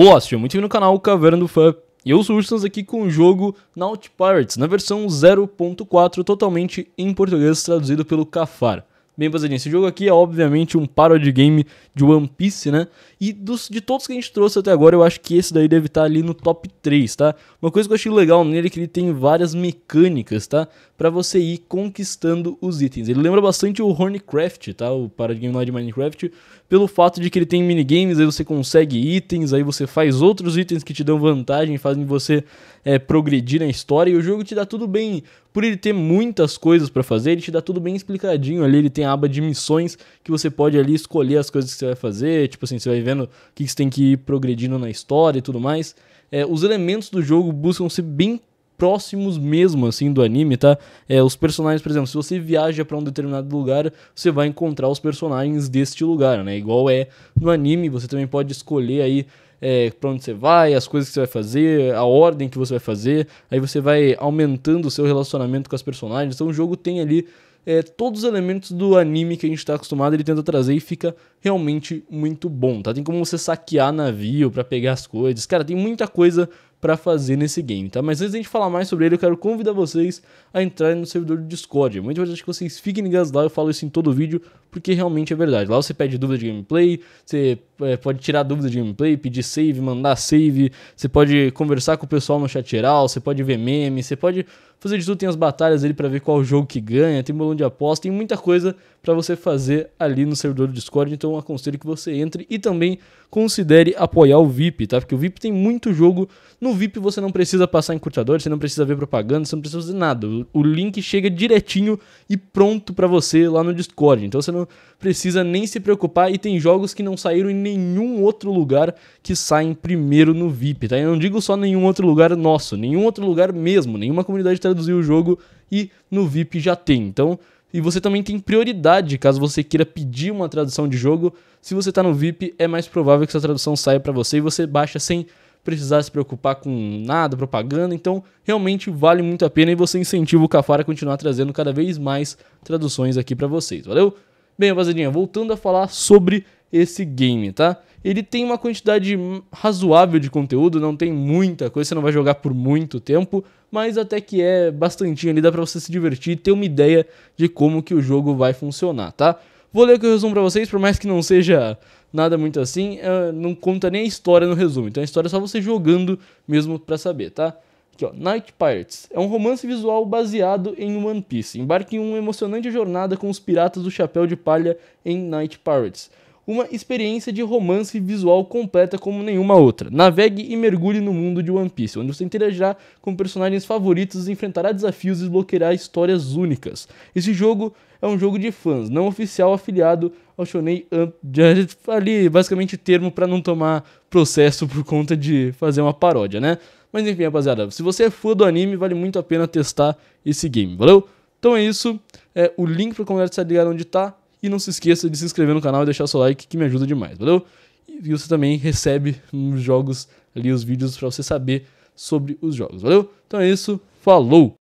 Olá, seja muito bem no canal Caverna do Fã. E eu sou o Ursans aqui com o jogo Naut Pirates, na versão 0.4, totalmente em português, traduzido pelo Cafar. Bem, pesadinho, esse jogo aqui é obviamente um parody game de One Piece, né? E dos, de todos que a gente trouxe até agora, eu acho que esse daí deve estar tá ali no top 3, tá? Uma coisa que eu achei legal nele é que ele tem várias mecânicas, tá? Pra você ir conquistando os itens. Ele lembra bastante o Hornicraft, tá? O parody game lá de Minecraft, pelo fato de que ele tem minigames, aí você consegue itens, aí você faz outros itens que te dão vantagem, fazem você é, progredir na história, e o jogo te dá tudo bem por ele ter muitas coisas para fazer, ele te dá tudo bem explicadinho ali. Ele tem a aba de missões que você pode ali escolher as coisas que você vai fazer. Tipo assim, você vai vendo o que você tem que ir progredindo na história e tudo mais. É, os elementos do jogo buscam ser bem próximos mesmo assim do anime, tá? É, os personagens, por exemplo, se você viaja para um determinado lugar, você vai encontrar os personagens deste lugar, né? Igual é no anime, você também pode escolher aí é, para onde você vai, as coisas que você vai fazer, a ordem que você vai fazer. Aí você vai aumentando o seu relacionamento com as personagens. Então o jogo tem ali é, todos os elementos do anime que a gente está acostumado, ele tenta trazer e fica realmente muito bom, tá? Tem como você saquear navio para pegar as coisas. Cara, tem muita coisa para fazer nesse game, tá? Mas antes da gente falar mais sobre ele, eu quero convidar vocês a entrarem no servidor do Discord. É muito importante que vocês fiquem ligados lá, eu falo isso em todo vídeo, porque realmente é verdade. Lá você pede dúvida de gameplay, você é, pode tirar dúvida de gameplay, pedir save, mandar save, você pode conversar com o pessoal no chat geral, você pode ver meme, você pode fazer de tudo, tem as batalhas ali para ver qual jogo que ganha, tem bolão de aposta, tem muita coisa para você fazer ali no servidor do Discord, então aconselho que você entre e também considere apoiar o VIP, tá? Porque o VIP tem muito jogo, no VIP você não precisa passar em curtador, você não precisa ver propaganda, você não precisa fazer nada. O link chega direitinho e pronto para você lá no Discord. Então você não precisa nem se preocupar e tem jogos que não saíram em nenhum outro lugar que saia em primeiro no VIP, tá? Eu não digo só nenhum outro lugar nosso, nenhum outro lugar mesmo, nenhuma comunidade traduziu o jogo e no VIP já tem. Então, e você também tem prioridade caso você queira pedir uma tradução de jogo. Se você está no VIP, é mais provável que essa tradução saia para você e você baixa sem precisar se preocupar com nada, propaganda. Então, realmente vale muito a pena e você incentiva o Cafara a continuar trazendo cada vez mais traduções aqui para vocês. Valeu? Bem, rapaziadinha, voltando a falar sobre esse game, tá? Ele tem uma quantidade razoável de conteúdo, não tem muita coisa, você não vai jogar por muito tempo, mas até que é bastantinho ali, dá pra você se divertir e ter uma ideia de como que o jogo vai funcionar, tá? Vou ler o resumo pra vocês, por mais que não seja nada muito assim, eh, não conta nem a história no resumo, então a história é só você jogando mesmo pra saber, tá? Aqui, ó, Night Pirates. É um romance visual baseado em One Piece. Embarque em uma emocionante jornada com os piratas do chapéu de palha em Night Pirates uma experiência de romance visual completa como nenhuma outra. Navegue e mergulhe no mundo de One Piece, onde você interagirá com personagens favoritos, enfrentará desafios e desbloqueará histórias únicas. Esse jogo é um jogo de fãs, não oficial afiliado ao Shonen Amp, ali basicamente termo para não tomar processo por conta de fazer uma paródia, né? Mas enfim, rapaziada, se você é fã do anime, vale muito a pena testar esse game, valeu? Então é isso, é, o link para a comunidade está ligado onde está e não se esqueça de se inscrever no canal e deixar seu like, que me ajuda demais, valeu? E você também recebe nos jogos ali os vídeos para você saber sobre os jogos, valeu? Então é isso, falou!